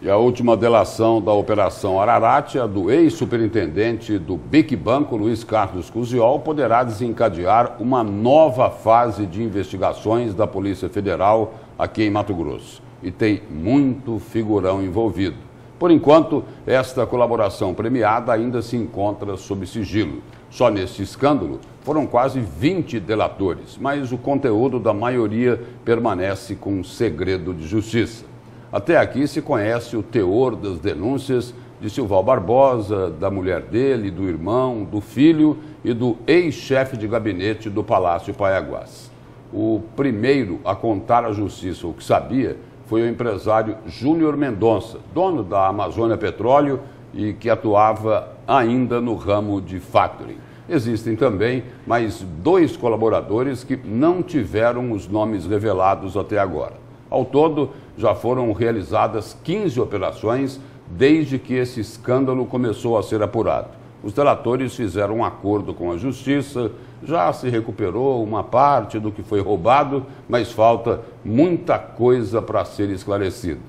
E a última delação da Operação Araratia do ex-superintendente do BIC Banco, Luiz Carlos Cusiol, poderá desencadear uma nova fase de investigações da Polícia Federal aqui em Mato Grosso. E tem muito figurão envolvido. Por enquanto, esta colaboração premiada ainda se encontra sob sigilo. Só neste escândalo foram quase 20 delatores, mas o conteúdo da maioria permanece com segredo de justiça. Até aqui se conhece o teor das denúncias de Silval Barbosa, da mulher dele, do irmão, do filho e do ex-chefe de gabinete do Palácio Paiaguás. O primeiro a contar à justiça o que sabia foi o empresário Júnior Mendonça, dono da Amazônia Petróleo e que atuava ainda no ramo de factoring. Existem também mais dois colaboradores que não tiveram os nomes revelados até agora. Ao todo, já foram realizadas 15 operações desde que esse escândalo começou a ser apurado. Os delatores fizeram um acordo com a Justiça, já se recuperou uma parte do que foi roubado, mas falta muita coisa para ser esclarecida.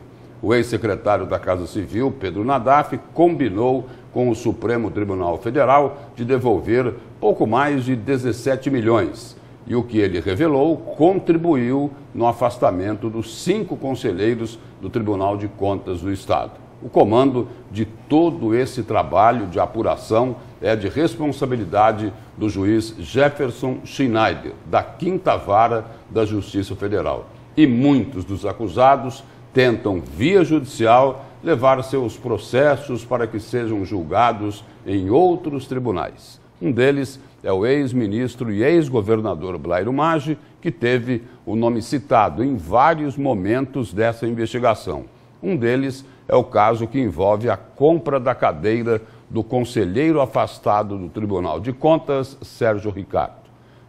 O ex-secretário da Casa Civil, Pedro Nadaf, combinou com o Supremo Tribunal Federal de devolver pouco mais de 17 milhões e o que ele revelou contribuiu no afastamento dos cinco conselheiros do Tribunal de Contas do Estado. O comando de todo esse trabalho de apuração é de responsabilidade do juiz Jefferson Schneider, da Quinta Vara da Justiça Federal. E muitos dos acusados tentam, via judicial, levar seus processos para que sejam julgados em outros tribunais. Um deles é o ex-ministro e ex-governador Blairo Maggi, que teve o nome citado em vários momentos dessa investigação. Um deles é o caso que envolve a compra da cadeira do conselheiro afastado do Tribunal de Contas, Sérgio Ricardo.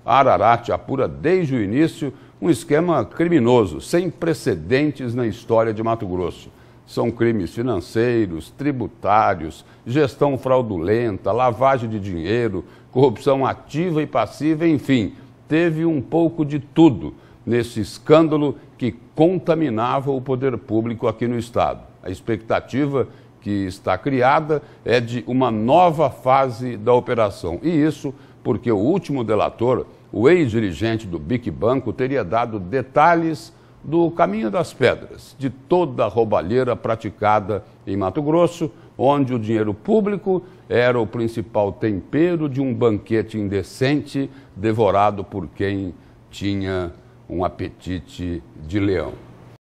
A Ararat apura desde o início um esquema criminoso, sem precedentes na história de Mato Grosso. São crimes financeiros, tributários, gestão fraudulenta, lavagem de dinheiro, corrupção ativa e passiva, enfim, teve um pouco de tudo nesse escândalo que contaminava o poder público aqui no Estado. A expectativa que está criada é de uma nova fase da operação. E isso porque o último delator, o ex-dirigente do BIC Banco, teria dado detalhes do Caminho das Pedras, de toda a roubalheira praticada em Mato Grosso, onde o dinheiro público era o principal tempero de um banquete indecente devorado por quem tinha um apetite de leão.